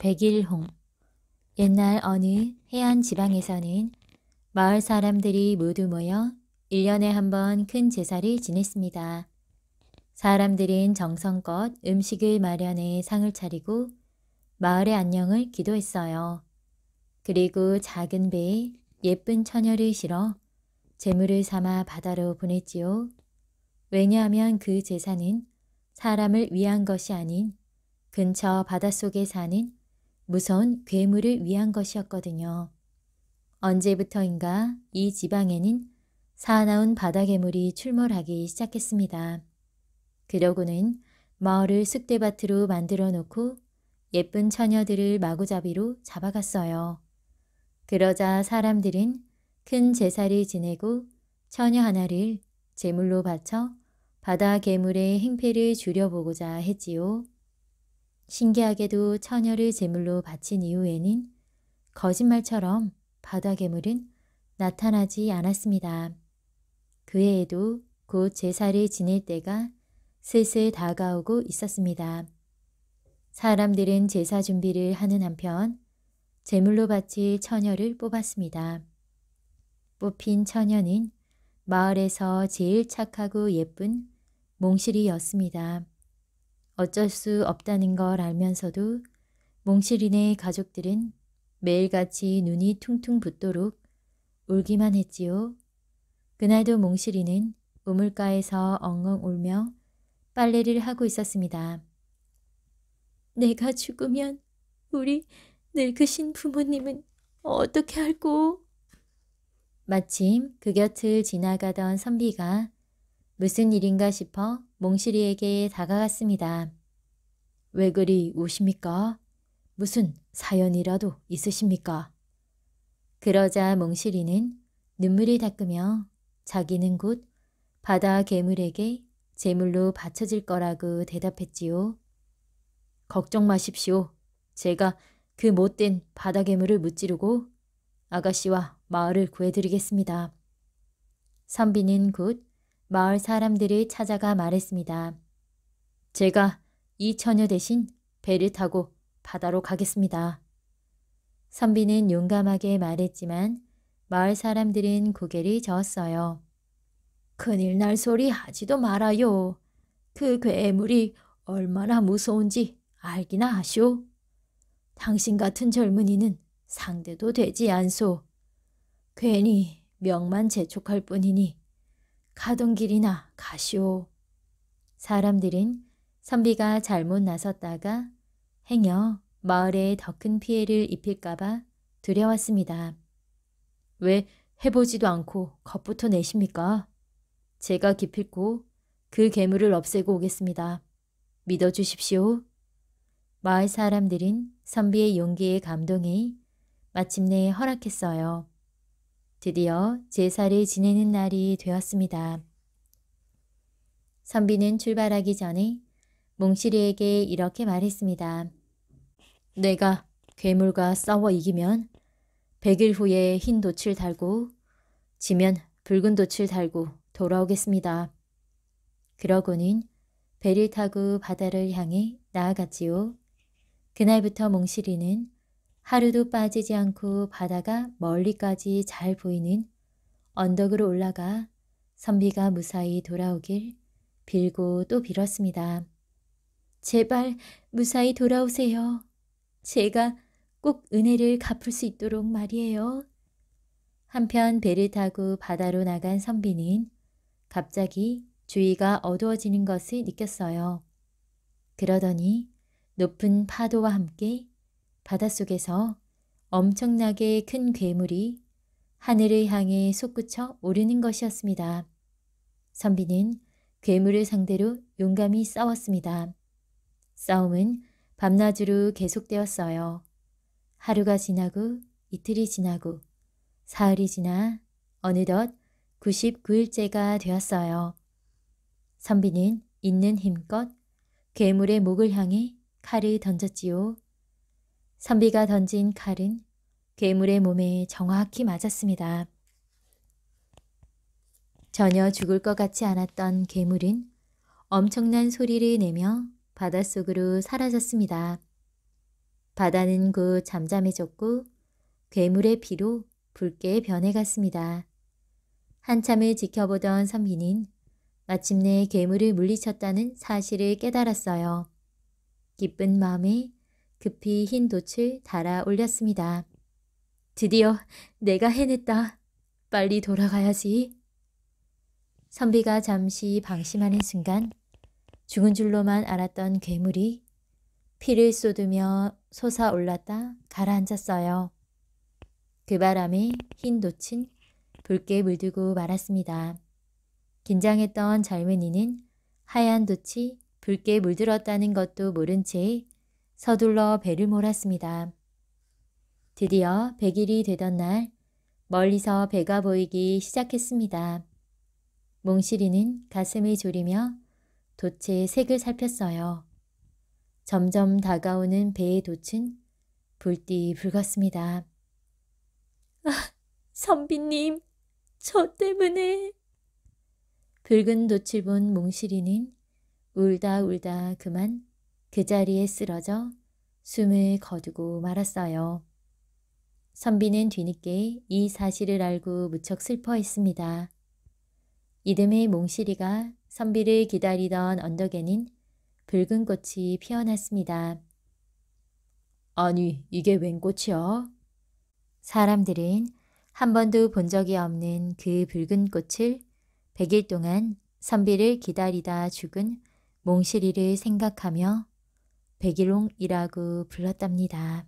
백일홍 옛날 어느 해안 지방에서는 마을 사람들이 모두 모여 1년에 한 번 큰 제사를 지냈습니다. 사람들은 정성껏 음식을 마련해 상을 차리고 마을의 안녕을 기도했어요. 그리고 작은 배에 예쁜 처녀를 실어 재물을 삼아 바다로 보냈지요. 왜냐하면 그 제사는 사람을 위한 것이 아닌 근처 바닷속에 사는 무서운 괴물을 위한 것이었거든요. 언제부터인가 이 지방에는 사나운 바다 괴물이 출몰하기 시작했습니다. 그러고는 마을을 쑥대밭으로 만들어 놓고 예쁜 처녀들을 마구잡이로 잡아갔어요. 그러자 사람들은 큰 제사를 지내고 처녀 하나를 제물로 바쳐 바다 괴물의 행패를 줄여보고자 했지요. 신기하게도 처녀를 제물로 바친 이후에는 거짓말처럼 바다 괴물은 나타나지 않았습니다. 그 해에도 곧 제사를 지낼 때가 슬슬 다가오고 있었습니다. 사람들은 제사 준비를 하는 한편 제물로 바칠 처녀를 뽑았습니다. 뽑힌 처녀는 마을에서 제일 착하고 예쁜 몽실이였습니다. 어쩔 수 없다는 걸 알면서도 몽실이네 가족들은 매일같이 눈이 퉁퉁 붓도록 울기만 했지요. 그날도 몽실이는 우물가에서 엉엉 울며 빨래를 하고 있었습니다. 내가 죽으면 우리 늙으신 부모님은 어떻게 할고? 마침 그 곁을 지나가던 선비가 무슨 일인가 싶어 몽실이에게 다가갔습니다. 왜 그리 우십니까? 무슨 사연이라도 있으십니까? 그러자 몽실이는 눈물이 닦으며 자기는 곧 바다 괴물에게 제물로 바쳐질 거라고 대답했지요. 걱정 마십시오. 제가 그 못된 바다 괴물을 무찌르고 아가씨와 마을을 구해드리겠습니다. 선비는 곧 마을 사람들이 찾아가 말했습니다. 제가 이 처녀 대신 배를 타고 바다로 가겠습니다. 선비는 용감하게 말했지만 마을 사람들은 고개를 저었어요. 큰일 날 소리 하지도 말아요. 그 괴물이 얼마나 무서운지 알기나 하쇼. 당신 같은 젊은이는 상대도 되지 않소. 괜히 명만 재촉할 뿐이니 가던 길이나 가시오. 사람들은 선비가 잘못 나섰다가 행여 마을에 더 큰 피해를 입힐까봐 두려웠습니다. 왜 해보지도 않고 겁부터 내십니까? 제가 기필코 그 괴물을 없애고 오겠습니다. 믿어주십시오. 마을 사람들은 선비의 용기에 감동해 마침내 허락했어요. 드디어 제사를 지내는 날이 되었습니다. 선비는 출발하기 전에 몽실이에게 이렇게 말했습니다. 내가 괴물과 싸워 이기면 백일 후에 흰 도칠 달고 지면 붉은 도칠 달고 돌아오겠습니다. 그러고는 배를 타고 바다를 향해 나아갔지요. 그날부터 몽실이는 하루도 빠지지 않고 바다가 멀리까지 잘 보이는 언덕으로 올라가 선비가 무사히 돌아오길 빌고 또 빌었습니다. 제발 무사히 돌아오세요. 제가 꼭 은혜를 갚을 수 있도록 말이에요. 한편 배를 타고 바다로 나간 선비는 갑자기 주위가 어두워지는 것을 느꼈어요. 그러더니 높은 파도와 함께 바닷속에서 엄청나게 큰 괴물이 하늘을 향해 솟구쳐 오르는 것이었습니다. 선비는 괴물을 상대로 용감히 싸웠습니다. 싸움은 밤낮으로 계속되었어요. 하루가 지나고 이틀이 지나고 사흘이 지나 어느덧 99일째가 되었어요. 선비는 있는 힘껏 괴물의 목을 향해 칼을 던졌지요. 선비가 던진 칼은 괴물의 몸에 정확히 맞았습니다. 전혀 죽을 것 같지 않았던 괴물은 엄청난 소리를 내며 바닷속으로 사라졌습니다. 바다는 곧 잠잠해졌고 괴물의 피로 붉게 변해갔습니다. 한참을 지켜보던 선비는 마침내 괴물을 물리쳤다는 사실을 깨달았어요. 기쁜 마음에 급히 흰 돛을 달아 올렸습니다. 드디어 내가 해냈다. 빨리 돌아가야지. 선비가 잠시 방심하는 순간 죽은 줄로만 알았던 괴물이 피를 쏟으며 솟아올랐다 가라앉았어요. 그 바람에 흰 돛은 붉게 물들고 말았습니다. 긴장했던 젊은이는 하얀 돛이 붉게 물들었다는 것도 모른 채 서둘러 배를 몰았습니다. 드디어 100일이 되던 날 멀리서 배가 보이기 시작했습니다. 몽실이는 가슴을 졸이며 도체 색을 살폈어요. 점점 다가오는 배의 돛은 불띠 붉었습니다. 아, 선비님, 저 때문에... 붉은 돛을 본 몽실이는 울다 울다 그만 그 자리에 쓰러져 숨을 거두고 말았어요. 선비는 뒤늦게 이 사실을 알고 무척 슬퍼했습니다. 이듬해 몽실이가 선비를 기다리던 언덕에는 붉은 꽃이 피어났습니다. 아니, 이게 웬 꽃이야? 사람들은 한 번도 본 적이 없는 그 붉은 꽃을 100일 동안 선비를 기다리다 죽은 몽실이를 생각하며 백일홍이라고 불렀답니다.